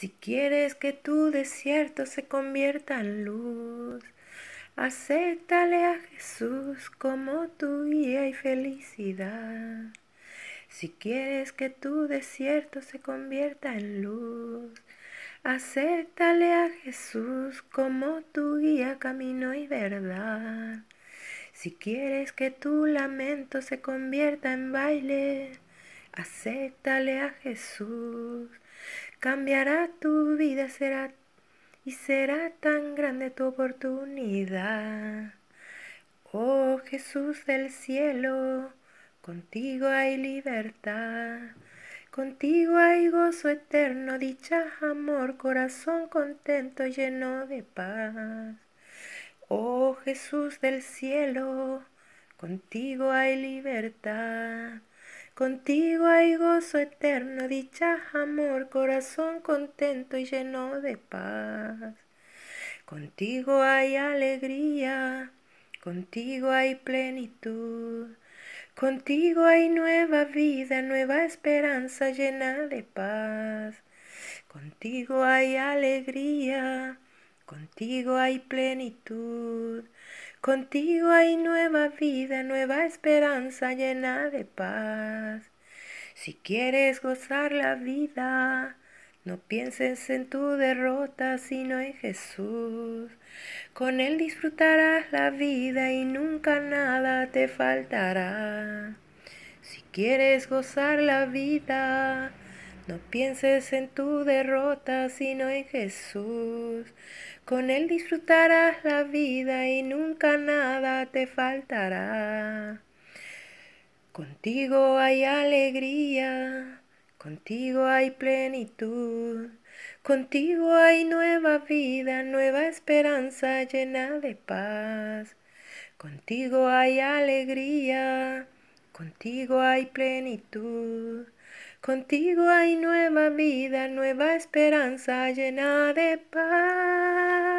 Si quieres que tu desierto se convierta en luz, acéptale a Jesús como tu guía y felicidad. Si quieres que tu desierto se convierta en luz, acéptale a Jesús como tu guía, camino y verdad. Si quieres que tu lamento se convierta en baile, acéptale a Jesús Cambiará tu vida, será y será tan grande tu oportunidad. Oh Jesús del cielo, contigo hay libertad, contigo hay gozo eterno, dicha, amor, corazón contento, lleno de paz. Oh Jesús del cielo, contigo hay libertad. Contigo hay gozo eterno, dicha, amor, corazón contento y lleno de paz. Contigo hay alegría, contigo hay plenitud, contigo hay nueva vida, nueva esperanza llena de paz. Contigo hay alegría, Contigo hay plenitud, contigo hay nueva vida, nueva esperanza llena de paz. Si quieres gozar la vida, no pienses en tu derrota, sino en Jesús. Con Él disfrutarás la vida y nunca nada te faltará. Si quieres gozar la vida, no pienses en tu derrota, sino en Jesús. Con Él disfrutarás la vida y nunca nada te faltará. Contigo hay alegría, contigo hay plenitud, contigo hay nueva vida, nueva esperanza llena de paz. Contigo hay alegría, contigo hay plenitud. Contigo hay nueva vida, nueva esperanza llena de paz.